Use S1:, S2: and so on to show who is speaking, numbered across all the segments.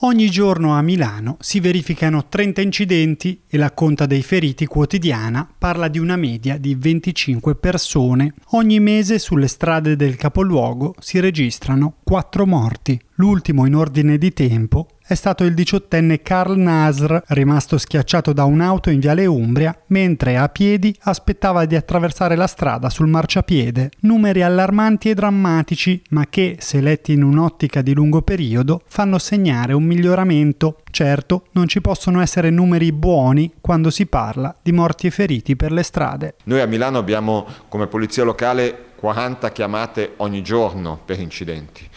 S1: Ogni giorno a Milano si verificano 30 incidenti e la conta dei feriti quotidiana parla di una media di 25 persone. Ogni mese sulle strade del capoluogo si registrano 4 morti, l'ultimo in ordine di tempo è stato il diciottenne Karl Nasr, rimasto schiacciato da un'auto in Viale Umbria, mentre a piedi aspettava di attraversare la strada sul marciapiede. Numeri allarmanti e drammatici, ma che, se letti in un'ottica di lungo periodo, fanno segnare un miglioramento. Certo, non ci possono essere numeri buoni quando si parla di morti e feriti per le strade.
S2: Noi a Milano abbiamo come polizia locale 40 chiamate ogni giorno per incidenti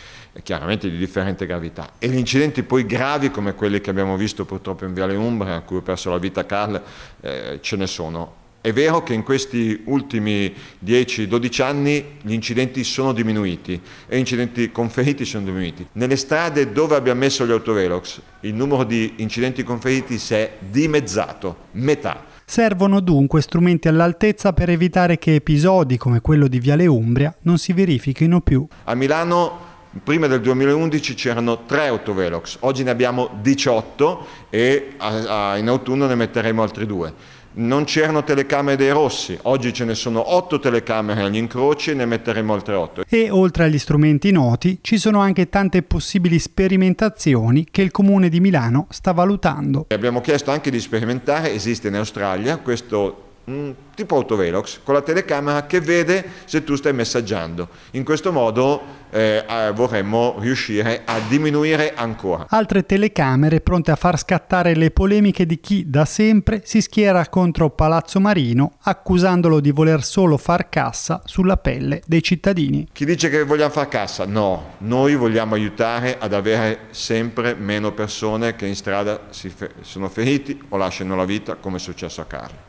S2: chiaramente di differente gravità. E gli incidenti poi gravi come quelli che abbiamo visto purtroppo in Viale Umbra, a cui ho perso la vita Carl, eh, ce ne sono. È vero che in questi ultimi 10-12 anni gli incidenti sono diminuiti e gli incidenti conferiti sono diminuiti. Nelle strade dove abbiamo messo gli autovelox il numero di incidenti conferiti si è dimezzato, metà.
S1: Servono dunque strumenti all'altezza per evitare che episodi come quello di Viale Umbria non si verifichino più.
S2: A Milano prima del 2011 c'erano 3 autovelox, oggi ne abbiamo 18 e a, a, in autunno ne metteremo altri due. Non c'erano telecamere dei rossi, oggi ce ne sono 8 telecamere agli incroci e ne metteremo altre 8. E
S1: oltre agli strumenti noti ci sono anche tante possibili sperimentazioni che il comune di Milano sta valutando.
S2: Abbiamo chiesto anche di sperimentare, esiste in Australia questo Mm, tipo autovelox con la telecamera che vede se tu stai messaggiando. In questo modo eh, vorremmo riuscire a diminuire ancora.
S1: Altre telecamere pronte a far scattare le polemiche di chi da sempre si schiera contro Palazzo Marino accusandolo di voler solo far cassa sulla pelle dei cittadini.
S2: Chi dice che vogliamo far cassa? No, noi vogliamo aiutare ad avere sempre meno persone che in strada fe sono feriti o lasciano la vita come è successo a Carlo.